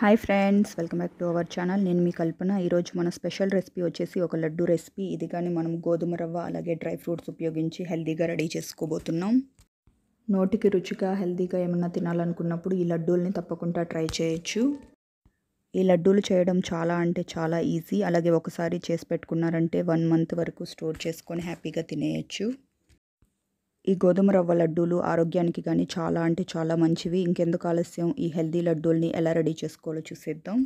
hi friends welcome back to our channel నేను మీ కల్పన ఈరోజు మన స్పెషల్ రెసిపీ వచ్చేసి ఒక లడ్డు రెసిపీ ఇది కానీ మనం గోధుమ రవ్వ అలాగే డ్రై ఫ్రూట్స్ ఉపయోగించి హెల్దీగా రెడీ చేసుకోబోతున్నాం నోటికి రుచిగా హెల్దీగా ఏమన్నా తినాలనుకున్నప్పుడు ఈ లడ్డూల్ని తప్పకుండా ట్రై చేయొచ్చు ఈ లడ్డూలు చేయడం చాలా అంటే చాలా ఈజీ అలాగే ఒకసారి చేసి పెట్టుకున్నారంటే వన్ మంత్ వరకు స్టోర్ చేసుకొని హ్యాపీగా తినేయచ్చు ఈ గోధుమ రవ్వ లడ్డూలు ఆరోగ్యానికి కానీ చాలా అంటే చాలా మంచివి ఇంకెందుకు ఆలస్యం ఈ హెల్దీ లడ్డూల్ని ఎలా రెడీ చేసుకోవాలో చూసేద్దాం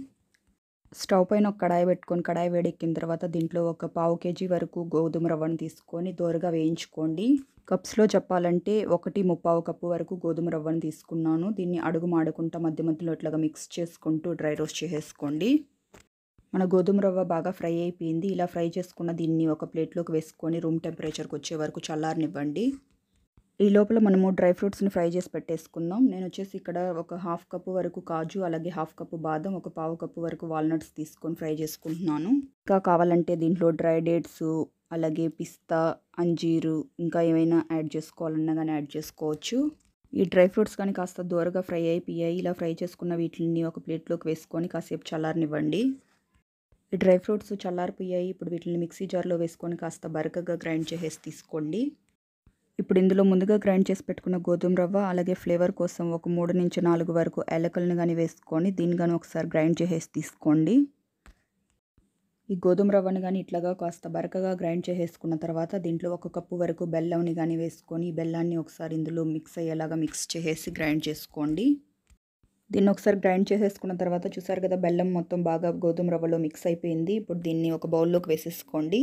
స్టవ్ పైన ఒక కడాయి పెట్టుకొని కడాయి వేడెక్కిన తర్వాత దీంట్లో ఒక పావు కేజీ వరకు గోధుమ రవ్వను తీసుకొని దోరగా వేయించుకోండి కప్స్లో చెప్పాలంటే ఒకటి ముప్పావు కప్పు వరకు గోధుమ రవ్వను తీసుకున్నాను దీన్ని అడుగు మాడుకుంటా మధ్య మధ్యలో ఇట్లాగా మిక్స్ చేసుకుంటూ డ్రై రోస్ట్ చేసేసుకోండి మన గోధుమ రవ్వ బాగా ఫ్రై అయిపోయింది ఇలా ఫ్రై చేసుకున్న దీన్ని ఒక ప్లేట్లోకి వేసుకొని రూమ్ టెంపరేచర్కి వచ్చే వరకు చల్లారనివ్వండి ఈ లోపల మనము డ్రై ఫ్రూట్స్ని ఫ్రై చేసి పెట్టేసుకుందాం నేను వచ్చేసి ఇక్కడ ఒక హాఫ్ కప్పు వరకు కాజు అలాగే హాఫ్ కప్పు బాదం ఒక పావు కప్పు వరకు వాల్నట్స్ తీసుకొని ఫ్రై చేసుకుంటున్నాను ఇంకా కావాలంటే దీంట్లో డ్రై డేట్స్ అలాగే పిస్తా అంజీరు ఇంకా ఏమైనా యాడ్ చేసుకోవాలన్నా కానీ యాడ్ చేసుకోవచ్చు ఈ డ్రై ఫ్రూట్స్ కానీ కాస్త దూరగా ఫ్రై అయిపోయాయి ఇలా ఫ్రై చేసుకున్న వీటిని ఒక ప్లేట్లోకి వేసుకొని కాసేపు చల్లారనివ్వండి ఈ డ్రై ఫ్రూట్స్ చల్లారిపోయాయి ఇప్పుడు వీటిని మిక్సీ జార్లో వేసుకొని కాస్త బరకగా గ్రైండ్ చేసేసి తీసుకోండి ఇప్పుడు ఇందులో ముందుగా గ్రైండ్ చేసి పెట్టుకున్న గోధుమ రవ్వ అలాగే ఫ్లేవర్ కోసం ఒక మూడు నుంచి నాలుగు వరకు ఎలకలను కానీ వేసుకొని దీన్ని కానీ ఒకసారి గ్రైండ్ చేసేసి తీసుకోండి ఈ గోధుమ రవ్వను కానీ ఇట్లాగా కాస్త బరకగా గ్రైండ్ చేసేసుకున్న తర్వాత దీంట్లో ఒక కప్పు వరకు బెల్లంని కానీ వేసుకొని బెల్లాన్ని ఒకసారి ఇందులో మిక్స్ అయ్యేలాగా మిక్స్ చేసేసి గ్రైండ్ చేసుకోండి దీన్ని ఒకసారి గ్రైండ్ చేసేసుకున్న తర్వాత చూసారు కదా బెల్లం మొత్తం బాగా గోధుమ రవ్వలో మిక్స్ అయిపోయింది ఇప్పుడు దీన్ని ఒక బౌల్లోకి వేసేసుకోండి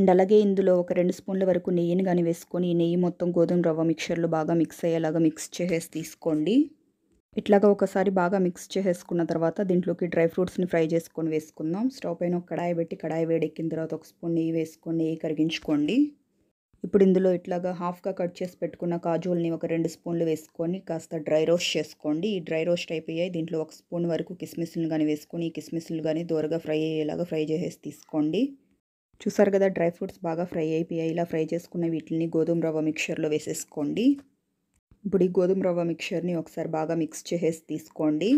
అండ్ అలాగే ఇందులో ఒక రెండు స్పూన్ల వరకు నెయ్యిని కానీ వేసుకొని నెయ్యి మొత్తం గోధుమ రవ్వ మిక్చర్లో బాగా మిక్స్ అయ్యేలాగా మిక్స్ చేసేసి తీసుకోండి ఇట్లాగా ఒకసారి బాగా మిక్స్ చేసేసుకున్న తర్వాత దీంట్లోకి డ్రై ఫ్రూట్స్ని ఫ్రై చేసుకొని వేసుకుందాం స్టవ్ పైన ఒక కడాయి పెట్టి కడాయి వేడెక్కిన తర్వాత ఒక స్పూన్ నెయ్యి వేసుకొని నెయ్యి కరిగించుకోండి ఇప్పుడు ఇందులో ఇట్లాగా హాఫ్గా కట్ చేసి పెట్టుకున్న కాజుల్ని ఒక రెండు స్పూన్లు వేసుకొని కాస్త డ్రై రోస్ట్ చేసుకోండి ఈ డ్రై రోస్ట్ అయిపోయాయి దీంట్లో ఒక స్పూన్ వరకు కిస్మిస్లు కానీ వేసుకొని ఈ కిస్మిస్లు కానీ దూరగా ఫ్రై అయ్యేలాగా ఫ్రై చేసేసి తీసుకోండి చూసారు కదా డ్రై ఫ్రూట్స్ బాగా ఫ్రై అయిపోయాయి ఇలా ఫ్రై చేసుకున్న వీటిని గోధుమ రవ్వ మిక్చర్లో వేసేసుకోండి ఇప్పుడు ఈ గోధుమ రవ్వ మిక్చర్ని ఒకసారి బాగా మిక్స్ చేసేసి తీసుకోండి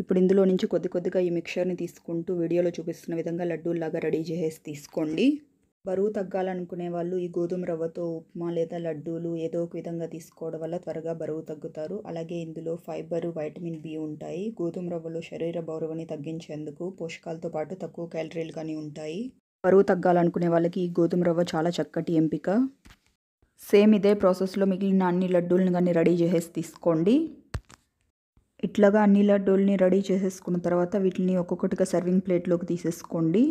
ఇప్పుడు ఇందులో నుంచి కొద్ది కొద్దిగా ఈ మిక్చర్ని తీసుకుంటూ వీడియోలో చూపిస్తున్న విధంగా లడ్డూల్లాగా రెడీ చేసేసి తీసుకోండి బరువు తగ్గాలనుకునే వాళ్ళు ఈ గోధుమ రవ్వతో ఉప్మా లేదా లడ్డూలు ఏదో ఒక విధంగా తీసుకోవడం వల్ల త్వరగా బరువు తగ్గుతారు అలాగే ఇందులో ఫైబర్ వైటమిన్ బి ఉంటాయి గోధుమ రవ్వలో శరీర బరువుని తగ్గించేందుకు పోషకాలతో పాటు తక్కువ క్యాలరీలు కానీ ఉంటాయి బరువు తగ్గాలనుకునే వాళ్ళకి ఈ గోధుమ రవ్వ చాలా చక్కటి ఎంపిక సేమ్ ఇదే ప్రాసెస్లో మిగిలిన అన్ని లడ్డూలను కానీ రెడీ చేసేసి తీసుకోండి ఇట్లాగా అన్ని లడ్డూల్ని రెడీ చేసేసుకున్న తర్వాత వీటిని ఒక్కొక్కటిగా సర్వింగ్ ప్లేట్లోకి తీసేసుకోండి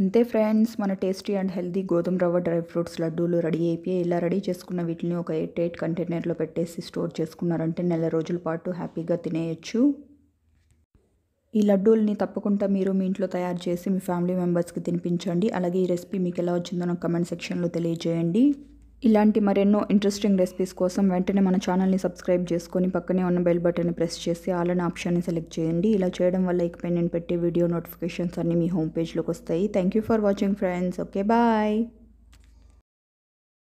అంతే ఫ్రెండ్స్ మన టేస్టీ అండ్ హెల్దీ గోధుమ రవ్వ డ్రై ఫ్రూట్స్ లడ్డూలు రెడీ అయిపోయి ఇలా రెడీ చేసుకున్న వీటిని ఒక ఎయిట్ ఎయిట్ కంటైనర్లో పెట్టేసి స్టోర్ చేసుకున్నారంటే నెల రోజుల పాటు హ్యాపీగా తినేయచ్చు ఈ లడ్డూల్ని తప్పకుండా మీరు మీ ఇంట్లో తయారు చేసి మీ ఫ్యామిలీ మెంబర్స్కి తినిపించండి అలాగే ఈ రెసిపీ మీకు ఎలా వచ్చిందో నాకు కమెంట్ సెక్షన్లో తెలియజేయండి ఇలాంటి మరెన్నో ఇంట్రెస్టింగ్ రెసిపీస్ కోసం వెంటనే మన ఛానల్ని సబ్స్క్రైబ్ చేసుకొని పక్కనే ఉన్న బెల్ బటన్ని ప్రెస్ చేసి ఆల్ అనే ఆప్షన్ని సెలెక్ట్ చేయండి ఇలా చేయడం వల్ల ఇకపై నేను పెట్టే వీడియో నోటిఫికేషన్స్ అన్నీ మీ హోమ్ పేజ్లోకి వస్తాయి thank you for watching friends okay bye